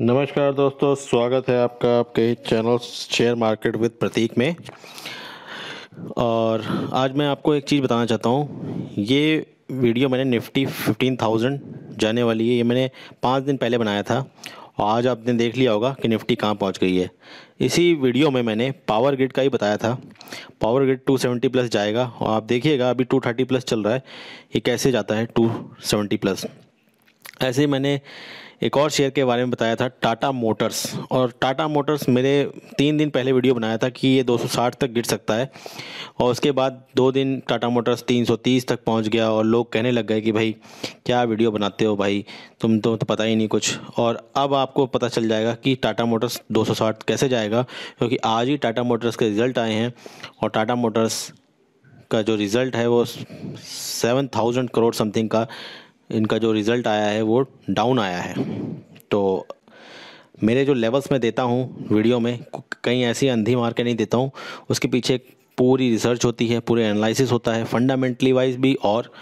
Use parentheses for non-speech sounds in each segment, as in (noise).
नमस्कार दोस्तों स्वागत है आपका आपके channel share market with Prateek में और आज मैं आपको एक चीज़ बताना चाहता हूँ ये वीडियो मैंने निफ्टी फिफ्टीन थाउजेंड जाने वाली है ये मैंने पाँच दिन पहले बनाया था और आज आपने देख लिया होगा कि निफ्टी कहाँ पहुँच गई है इसी वीडियो में मैंने पावर ग्रिड का ही बताया था पावर ग्रिड 270 प्लस जाएगा और आप देखिएगा अभी 230 प्लस चल रहा है ये कैसे जाता है 270 प्लस ऐसे ही मैंने एक और शेयर के बारे में बताया था टाटा मोटर्स और टाटा मोटर्स मेरे तीन दिन पहले वीडियो बनाया था कि ये 260 तक गिर सकता है और उसके बाद दो दिन टाटा मोटर्स 330 तक पहुंच गया और लोग कहने लग गए कि भाई क्या वीडियो बनाते हो भाई तुम तो, पता ही नहीं कुछ और अब आपको पता चल जाएगा कि टाटा मोटर्स दो कैसे जाएगा क्योंकि आज ही टाटा मोटर्स के रिज़ल्ट आए हैं और टाटा मोटर्स का जो रिज़ल्ट है वो सेवन थाउजेंड करोड़ समथिंग का इनका जो रिज़ल्ट आया है वो डाउन आया है तो मेरे जो लेवल्स में देता हूँ वीडियो में कहीं ऐसी अंधी मार के नहीं देता हूँ उसके पीछे पूरी रिसर्च होती है पूरे एनालिसिस होता है फंडामेंटली वाइज भी और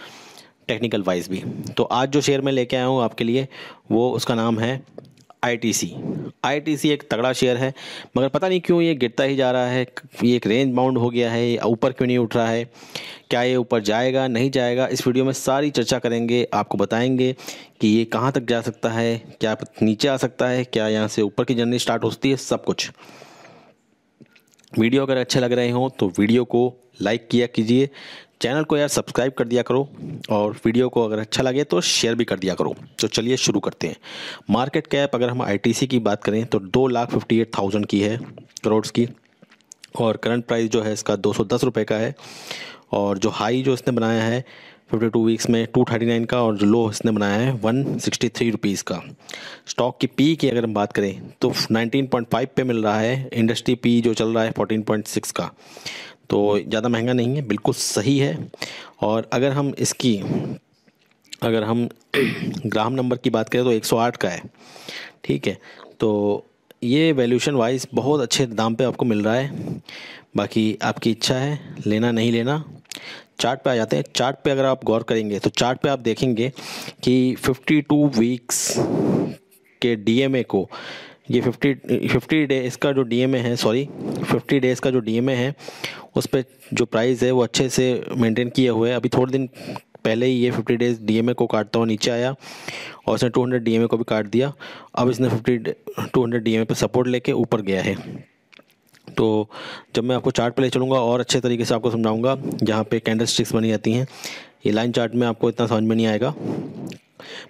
टेक्निकल वाइज भी तो आज जो शेयर मैं लेके आया हूँ आपके लिए वो उसका नाम है आईटीसी आईटीसी एक तगड़ा शेयर है मगर पता नहीं क्यों ये गिरता ही जा रहा है ये एक रेंज बाउंड हो गया है ऊपर क्यों नहीं उठ रहा है क्या ये ऊपर जाएगा नहीं जाएगा इस वीडियो में सारी चर्चा करेंगे आपको बताएंगे कि ये कहाँ तक जा सकता है क्या नीचे आ सकता है क्या यहाँ से ऊपर की जर्नी स्टार्ट हो सकती है सब कुछ वीडियो अगर अच्छे लग रहे हों तो वीडियो को लाइक किया कीजिए चैनल को यार सब्सक्राइब कर दिया करो और वीडियो को अगर अच्छा लगे तो शेयर भी कर दिया करो तो चलिए शुरू करते हैं मार्केट कैप अगर हम आईटीसी की बात करें तो दो लाख फिफ्टी एट थाउजेंड की है करोड़ की और करंट प्राइस जो है इसका दो सौ दस रुपये का है और जो हाई जो इसने बनाया है फिफ्टी टू वीक्स में टू थर्टी नाइन का और जो लो इसने बनाया है वन सिक्सटी थ्री रुपीज़ का स्टॉक की पी की अगर हम बात करें तो नाइनटीन पॉइंट फाइव पे मिल रहा है इंडस्ट्री पी जो चल रहा है फोर्टीन पॉइंट सिक्स का तो ज़्यादा महंगा नहीं है बिल्कुल सही है और अगर हम इसकी अगर हम (clears throat) ग्राम नंबर की बात करें तो 108 का है ठीक है तो ये वैल्यूशन वाइज बहुत अच्छे दाम पे आपको मिल रहा है बाकी आपकी इच्छा है लेना नहीं लेना चार्ट पे आ जाते हैं चार्ट पे अगर आप गौर करेंगे तो चार्ट पे आप देखेंगे कि 52 वीक्स के डीएमए को ये 50 50 डे इसका जो डीएमए है सॉरी 50 डेज़ का जो डीएमए है उस पर जो प्राइस है वो अच्छे से मेंटेन किए हुए अभी थोड़े दिन पहले ही ये 50 डेज़ डीएमए को काटता हुआ नीचे आया और उसने 200 डीएमए को भी काट दिया अब इसने 50 200 डीएमए पर सपोर्ट लेके ऊपर गया है तो जब मैं आपको चार्ट पे ले चलूँगा और अच्छे तरीके से आपको समझाऊँगा जहाँ पे कैंडल स्टिक्स बनी जाती हैं ये लाइन चार्ट में आपको इतना समझ में नहीं आएगा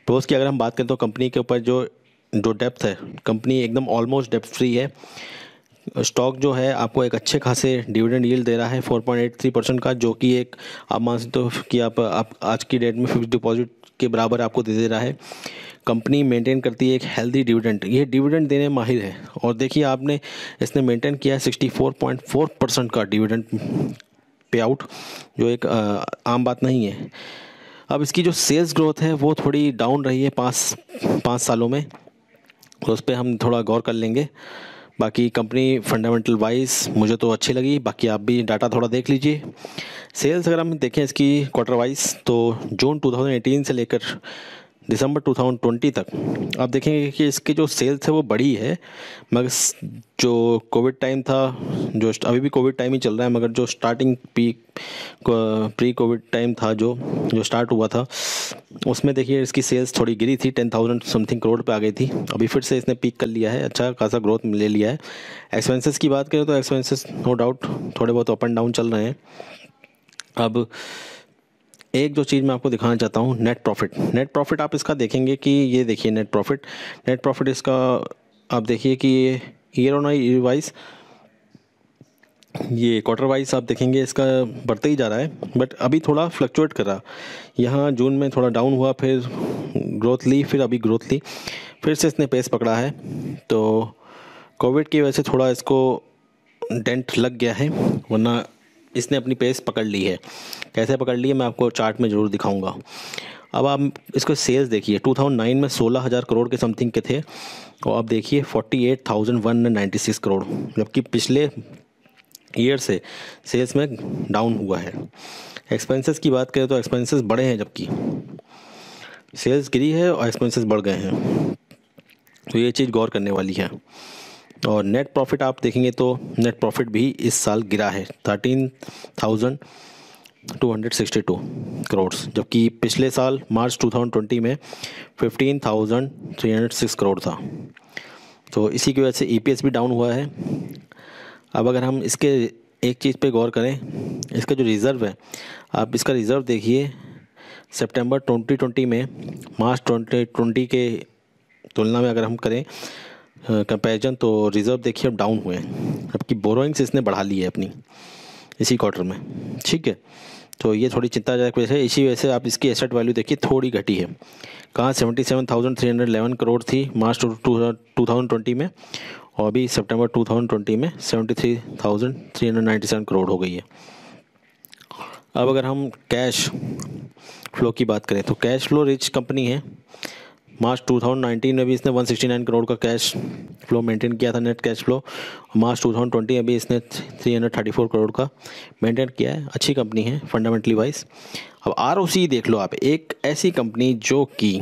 प्रोज की अगर हम बात करें तो कंपनी के ऊपर जो जो डेप्थ है कंपनी एकदम ऑलमोस्ट डेप्थ फ्री है स्टॉक जो है आपको एक अच्छे खासे डिविडेंड यील्ड दे रहा है 4.83 परसेंट का जो कि एक आप मान सकते हो कि आप, आप आज की डेट में फिक्स डिपॉजिट के बराबर आपको दे दे रहा है कंपनी मेंटेन करती है एक हेल्दी डिविडेंड ये डिविडेंड देने माहिर है और देखिए आपने इसने मेंटेन किया है सिक्सटी परसेंट का डिविडेंड पे आउट जो एक आम बात नहीं है अब इसकी जो सेल्स ग्रोथ है वो थोड़ी डाउन रही है पाँच पाँच सालों में तो उस पर हम थोड़ा गौर कर लेंगे बाकी कंपनी फंडामेंटल वाइज मुझे तो अच्छी लगी बाकी आप भी डाटा थोड़ा देख लीजिए सेल्स अगर हम देखें इसकी क्वार्टर वाइज तो जून 2018 से लेकर दिसंबर 2020 तक आप देखेंगे कि इसकी जो सेल्स है वो बढ़ी है मगर जो कोविड टाइम था जो अभी भी कोविड टाइम ही चल रहा है मगर जो starting peak pre covid time था जो जो स्टार्ट हुआ था उसमें देखिए इसकी सेल्स थोड़ी गिरी थी टेन थाउजेंड समथिंग करोड़ पे आ गई थी अभी फिर से इसने पीक कर लिया है अच्छा खासा ग्रोथ ले लिया है एक्सपेंसेस की बात करें तो एक्सपेंसेस नो डाउट थोड़े बहुत अप एंड डाउन चल रहे हैं अब एक जो चीज़ मैं आपको दिखाना चाहता हूँ नेट प्रॉफिट नेट प्रॉफिट आप इसका देखेंगे कि ये देखिए नेट प्रॉफिट नेट प्रॉफिट इसका आप देखिए कि ये ईयर ऑन ईयर वाइज ये क्वार्टर वाइज आप देखेंगे इसका बढ़ते ही जा रहा है बट अभी थोड़ा फ्लक्चुएट कर रहा यहाँ जून में थोड़ा डाउन हुआ फिर ग्रोथ ली फिर अभी ग्रोथ ली फिर से इसने पेस पकड़ा है तो कोविड की वजह से थोड़ा इसको डेंट लग गया है वरना इसने अपनी पेस पकड़ ली है कैसे पकड़ ली है मैं आपको चार्ट में ज़रूर दिखाऊंगा अब आप इसको सेल्स देखिए 2009 में सोलह हज़ार करोड़ के समथिंग के थे और अब देखिए 48,196 करोड़ जबकि पिछले ईयर से सेल्स में डाउन हुआ है एक्सपेंसेस की बात करें तो एक्सपेंसेस बढ़े हैं जबकि सेल्स गिरी है और एक्सपेंसेस बढ़ गए हैं तो ये चीज़ गौर करने वाली है और नेट प्रॉफिट आप देखेंगे तो नेट प्रॉफिट भी इस साल गिरा है thirteen thousand two hundred sixty two crore जबकि पिछले साल मार्च टू थाउजेंड ट्वेंटी में fifteen thousand three hundred six crore था तो इसी की वजह से ई e भी डाउन हुआ है अब अगर हम इसके एक चीज़ पे गौर करें इसका जो रिज़र्व है आप इसका रिज़र्व देखिए सितंबर 2020 में मार्च 2020 के तुलना में अगर हम करें कंपैरिजन हाँ, तो रिज़र्व देखिए अब डाउन हुए हैं जबकि बोरोइंग्स इसने बढ़ा ली है अपनी इसी क्वार्टर में ठीक है तो ये थोड़ी चिंताजनक वजह है इसी वजह से आप इसकी एसेट वैल्यू देखिए थोड़ी घटी है कहाँ seventy seven thousand three hundred eleven crore थी मार्च टू थाउजेंड ट्वेंटी में और अभी सितंबर ट्वेंटी में seventy three three thousand hundred seven crore हो गई है अब अगर हम कैश फ्लो की बात करें तो कैश फ्लो रिच कंपनी है मार्च 2019 में भी इसने 169 करोड़ का कैश फ्लो मेंटेन किया था नेट कैश फ्लो मार्च 2020 में भी इसने 334 करोड़ का मेंटेन किया है अच्छी कंपनी है फंडामेंटली वाइज अब आर देख लो आप एक ऐसी कंपनी जो कि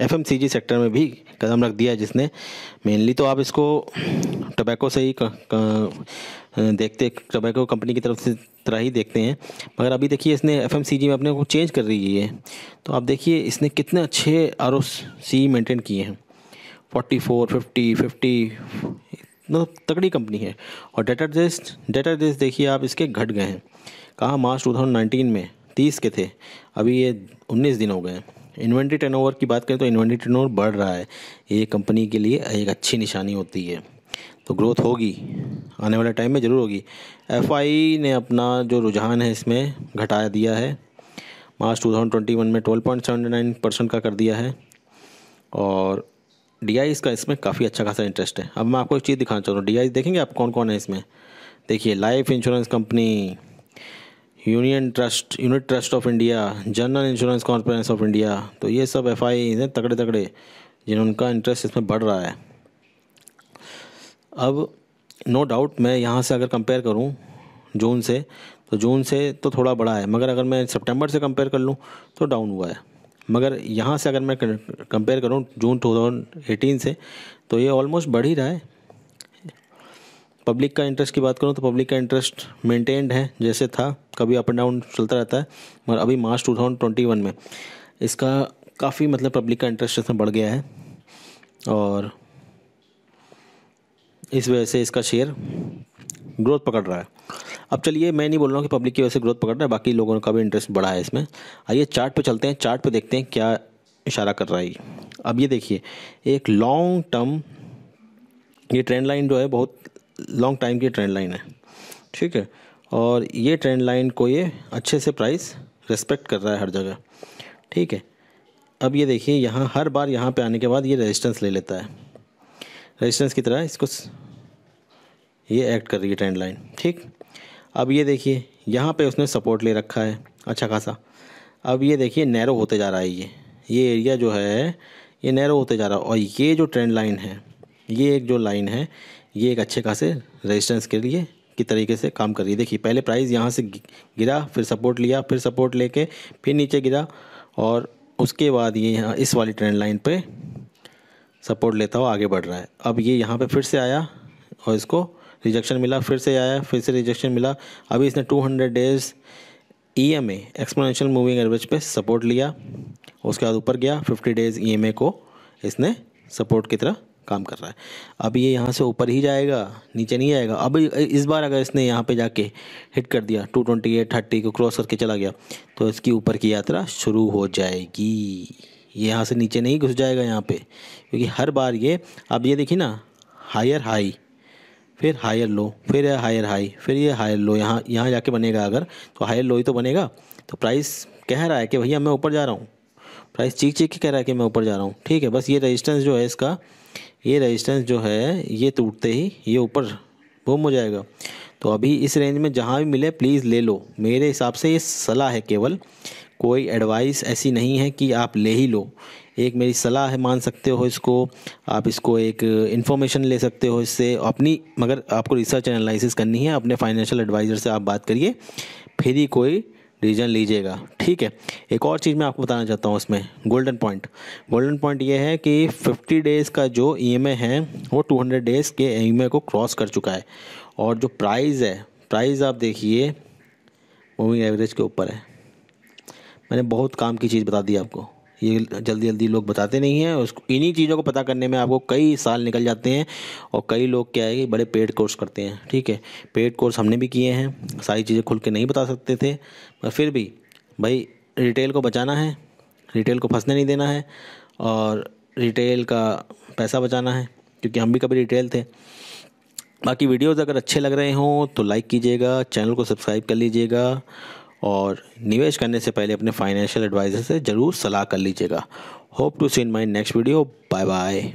एफ सेक्टर में भी कदम रख दिया जिसने मेनली तो आप इसको टबैको से ही क, क, देखते टबैको कंपनी की तरफ से तरह ही देखते हैं मगर अभी देखिए इसने एफ में अपने को चेंज कर दी है तो आप देखिए इसने कितने अच्छे आर ओ सी मेनटेन किए हैं फोर्टी फोर फिफ्टी फिफ्टी मतलब तगड़ी कंपनी है और डेटा डेस्ट डेटा डेस्ट देखिए आप इसके घट गए हैं कहाँ मार्च 2019 में तीस के थे अभी ये उन्नीस दिन हो गए हैं इन्वेंट्री टर्नओवर की बात करें तो इन्वेंट्री टर्नओवर बढ़ रहा है ये कंपनी के लिए एक अच्छी निशानी होती है तो ग्रोथ होगी आने वाले टाइम में ज़रूर होगी एफ ने अपना जो रुझान है इसमें घटा दिया है मार्च 2021 में 12.79 परसेंट का कर दिया है और डी आई इसका इसमें काफ़ी अच्छा खासा इंटरेस्ट है अब मैं आपको एक चीज़ दिखाना चाह रहा हूँ डी आई देखेंगे आप कौन कौन है इसमें देखिए life insurance company union trust unit trust of India general insurance conference of India तो ये सब एफ आई हैं तगड़े तगड़े जिन उनका इंटरेस्ट इसमें बढ़ रहा है अब नो डाउट मैं यहाँ से अगर कंपेयर करूँ जून से तो जून से तो थोड़ा बड़ा है मगर अगर मैं सितंबर से कंपेयर कर लूँ तो डाउन हुआ है मगर यहाँ से अगर मैं कंपेयर करूँ जून 2018 से तो ये ऑलमोस्ट बढ़ ही रहा है पब्लिक का इंटरेस्ट की बात करूँ तो पब्लिक का इंटरेस्ट मेंटेन्ड है जैसे था कभी अप एंड डाउन चलता रहता है मगर अभी मार्च 2021 में इसका काफ़ी मतलब पब्लिक का इंटरेस्ट इसमें बढ़ गया है और इस वजह से इसका शेयर ग्रोथ पकड़ रहा है अब चलिए मैं नहीं बोल रहा हूँ कि पब्लिक की वजह से ग्रोथ पकड़ रहा है बाकी लोगों का भी इंटरेस्ट बढ़ा है इसमें आइए चार्ट पे चलते हैं चार्ट पे देखते हैं क्या इशारा कर रहा है अब ये देखिए एक लॉन्ग टर्म ये ट्रेंड लाइन जो है बहुत लॉन्ग टाइम की ट्रेंड लाइन है ठीक है और ये ट्रेंड लाइन को ये अच्छे से प्राइस रिस्पेक्ट कर रहा है हर जगह ठीक है अब ये देखिए यहाँ हर बार यहाँ पे आने के बाद ये रेजिस्टेंस ले लेता है रेजिस्टेंस की तरह इसको ये एक्ट कर रही है ट्रेंड लाइन ठीक अब ये देखिए यहाँ पे उसने सपोर्ट ले रखा है अच्छा खासा अब ये देखिए नैरो होते जा रहा है ये ये एरिया जो है ये नैरो होते जा रहा है और ये जो ट्रेंड लाइन है ये एक जो लाइन है ये एक अच्छे खासे रेजिस्टेंस के लिए की तरीके से काम कर रही है देखिए पहले प्राइस यहाँ से गिरा फिर सपोर्ट लिया फिर सपोर्ट लेके फिर नीचे गिरा और उसके बाद ये यहाँ इस वाली ट्रेंड लाइन पे सपोर्ट लेता हुआ आगे बढ़ रहा है अब ये यहाँ पे फिर से आया और इसको रिजेक्शन मिला फिर से आया फिर से रिजेक्शन मिला अभी इसने 200 days E M A exponential moving average पे सपोर्ट लिया उसके बाद ऊपर गया 50 डेज़ ई एम ए को इसने सपोर्ट की तरह काम कर रहा है अब ये यहाँ से ऊपर ही जाएगा नीचे नहीं आएगा अब इस बार अगर इसने यहाँ पे जाके हिट कर दिया टू ट्वेंटी एट थर्टी को क्रॉस करके चला गया तो इसकी ऊपर की यात्रा शुरू हो जाएगी ये यहाँ से नीचे नहीं घुस जाएगा यहाँ पे क्योंकि हर बार ये अब ये देखिए ना हायर हाई फिर हायर लो फिर हायर हाई फिर ये हायर लो यहाँ यहाँ जाके बनेगा अगर तो हायर लो ही तो बनेगा तो प्राइस कह रहा है कि भैया मैं ऊपर जा रहा हूँ प्राइस चीख चीख के कह रहा है कि मैं ऊपर जा रहा हूँ ठीक है बस ये रजिस्टेंस जो है इसका ये रजिस्टेंस जो है ये टूटते ही ये ऊपर बूम हो जाएगा तो अभी इस रेंज में जहाँ भी मिले प्लीज़ ले लो मेरे हिसाब से ये सलाह है केवल कोई एडवाइस ऐसी नहीं है कि आप ले ही लो एक मेरी सलाह है मान सकते हो इसको आप इसको एक इन्फॉर्मेशन ले सकते हो इससे अपनी मगर आपको रिसर्च एनालिसिस करनी है अपने फाइनेंशियल एडवाइज़र से आप बात करिए फिर ही कोई रीजन लीजिएगा ठीक है एक और चीज़ मैं आपको बताना चाहता हूँ उसमें गोल्डन पॉइंट गोल्डन पॉइंट ये है कि 50 डेज़ का जो ई e है वो 200 डेज़ के ई e को क्रॉस कर चुका है और जो प्राइस है प्राइस आप देखिए मूविंग एवरेज के ऊपर है मैंने बहुत काम की चीज़ बता दी आपको ये जल्दी जल्दी लोग बताते नहीं हैं उसको इन्हीं चीज़ों को पता करने में आपको कई साल निकल जाते हैं और कई लोग क्या है कि बड़े पेड कोर्स करते हैं ठीक है पेड कोर्स हमने भी किए हैं सारी चीज़ें खुल के नहीं बता सकते थे पर फिर भी भाई रिटेल को बचाना है रिटेल को फंसने नहीं देना है और रिटेल का पैसा बचाना है क्योंकि हम भी कभी रिटेल थे बाकी वीडियोस अगर अच्छे लग रहे हों तो लाइक कीजिएगा चैनल को सब्सक्राइब कर लीजिएगा और निवेश करने से पहले अपने फाइनेंशियल एडवाइज़र से ज़रूर सलाह कर लीजिएगा hope to see in my next video bye bye